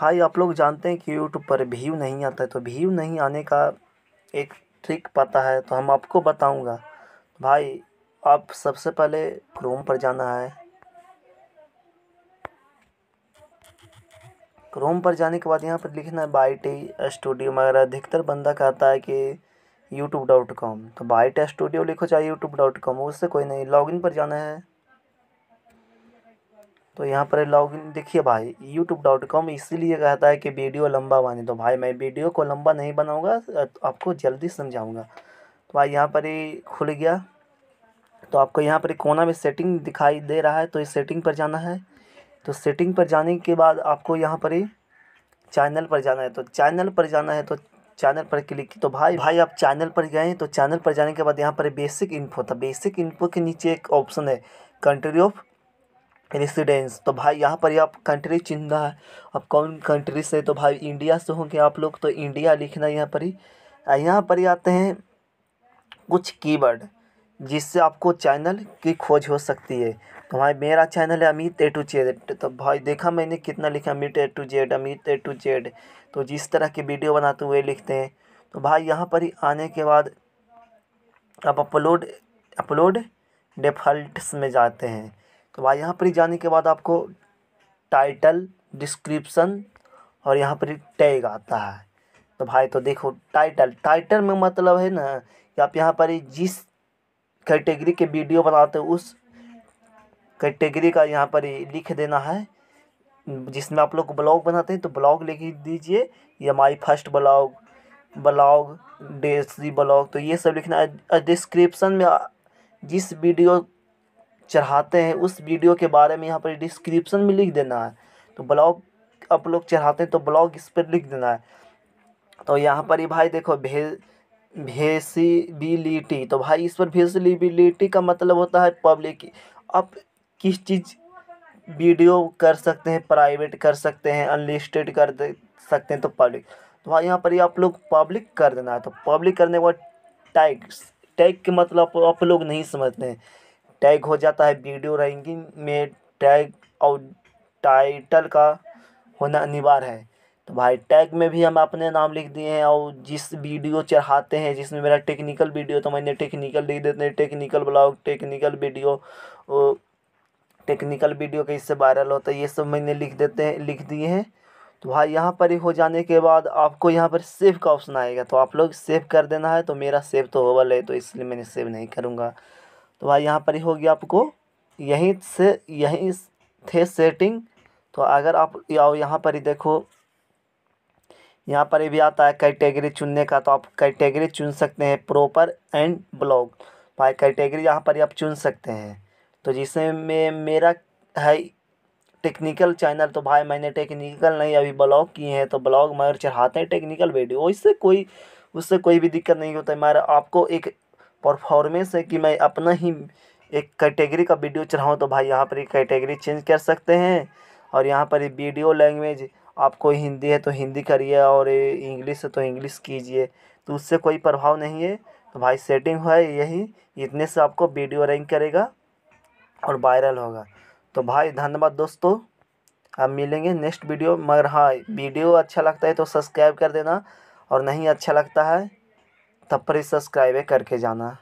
भाई आप लोग जानते हैं कि यूट्यूब पर व्यू नहीं आता है तो व्यू नहीं आने का एक ट्रिक पता है तो हम आपको बताऊंगा भाई आप सबसे पहले क्रोम पर जाना है क्रोम पर जाने के बाद यहाँ पर लिखना है टी स्टूडियो मगर अधिकतर बंदा कहता है कि यूट्यूब डॉट कॉम तो टी स्टूडियो लिखो चाहे यूट्यूब डॉट कॉम उससे कोई नहीं लॉगिन पर जाना है तो यहाँ पर लॉग इन देखिए भाई यूट्यूब डॉट कॉम इसीलिए कहता है कि वीडियो लंबा बने तो भाई मैं वीडियो को लंबा नहीं बनाऊँगा तो आपको जल्दी समझाऊँगा तो भाई यहाँ पर ही खुल गया तो आपको यहाँ पर कोना में सेटिंग दिखाई दे रहा है तो इस सेटिंग पर जाना है तो सेटिंग पर जाने के बाद आपको यहाँ पर ही चैनल पर जाना है तो चैनल पर जाना है तो चैनल पर क्लिक की तो भाई भाई आप चैनल पर गए तो चैनल पर जाने के बाद यहाँ पर बेसिक इन्फो था बेसिक इन्फो के नीचे एक ऑप्शन है कंट्री ऑफ रेसिडेंस तो भाई यहाँ पर आप कंट्री चिंदा है आप कौन कंट्री से तो भाई इंडिया से होंगे आप लोग तो इंडिया लिखना यहाँ पर ही यहाँ पर ही आते हैं कुछ कीवर्ड जिससे आपको चैनल की खोज हो सकती है तो भाई मेरा चैनल है अमित ए टू जेड तो भाई देखा मैंने कितना लिखा Amit A to Z Amit A to Z तो जिस तरह के वीडियो बनाते हुए लिखते हैं तो भाई यहाँ पर ही आने के बाद आप अपलोड अपलोड डिफ़ल्ट में जाते हैं तो भाई यहाँ पर जाने के बाद आपको टाइटल डिस्क्रिप्सन और यहाँ पर टैग आता है तो भाई तो देखो टाइटल टाइटल में मतलब है ना कि आप यहाँ पर जिस कैटेगरी के वीडियो बनाते हो उस कैटेगरी का यहाँ पर लिख देना है जिसमें आप लोग ब्लॉग बनाते हैं तो ब्लॉग लिख दीजिए या my first blog blog desi blog तो ये सब लिखना है डिस्क्रिप्सन में जिस वीडियो चढ़ाते हैं उस वीडियो के बारे में यहाँ पर डिस्क्रिप्शन में लिख देना है तो ब्लॉग आप लोग चढ़ाते हैं तो ब्लॉग इस पर लिख देना है तो यहाँ पर ही भाई देखो भे भेसिबिलिटी तो भाई इस पर भेसिबिलिटी का मतलब होता है पब्लिक आप किस चीज़ वीडियो कर सकते हैं प्राइवेट कर सकते हैं अनलिस्टेड कर दे सकते हैं तो पब्लिक तो भाई यहाँ पर ही आप लोग पब्लिक कर देना है तो पब्लिक करने के बाद टैग टैग के मतलब आप लोग नहीं समझते हैं टैग हो जाता है वीडियो रैंकिंग में टैग और टाइटल का होना अनिवार्य है तो भाई टैग में भी हम अपने नाम लिख दिए हैं और जिस वीडियो चढ़ाते हैं जिसमें मेरा टेक्निकल वीडियो तो मैंने टेक्निकल लिख देते हैं technical blog technical video technical video कैसे वायरल होता है ये सब मैंने लिख देते हैं लिख दिए हैं तो भाई यहाँ पर ही हो जाने के बाद आपको यहाँ पर सेव का ऑप्शन आएगा तो आप लोग सेव कर देना है तो मेरा सेव तो होवल है तो इसलिए मैंने सेव नहीं करूँगा तो भाई यहाँ पर ही होगी आपको यहीं से यहीं थे सेटिंग तो अगर आप आओ यहाँ पर ही देखो यहाँ पर भी आता है कैटेगरी चुनने का तो आप कैटेगरी चुन सकते हैं प्रॉपर एंड ब्लॉग भाई कैटेगरी यहाँ पर ही आप चुन सकते हैं तो जिसमें में मेरा है टेक्निकल चैनल तो भाई मैंने टेक्निकल नहीं अभी ब्लॉग किए हैं तो ब्लॉग मगर चढ़ाते हैं टेक्निकल वीडियो इससे कोई उससे कोई भी दिक्कत नहीं होता है मगर आपको एक परफॉर्मेंस है कि मैं अपना ही एक कैटेगरी का वीडियो चढ़ाऊँ तो भाई यहाँ पर ये कैटेगरी चेंज कर सकते हैं और यहाँ पर वीडियो लैंग्वेज आपको हिंदी है तो हिंदी करिए और इंग्लिश है तो इंग्लिश कीजिए तो उससे कोई प्रभाव नहीं है तो भाई सेटिंग है यही इतने से आपको वीडियो रैंक करेगा और वायरल होगा तो भाई धन्यवाद दोस्तों अब मिलेंगे नेक्स्ट वीडियो मगर हाँ वीडियो अच्छा लगता है तो सब्सक्राइब कर देना और नहीं अच्छा लगता है तब थप्पड़ सब्सक्राइब करके जाना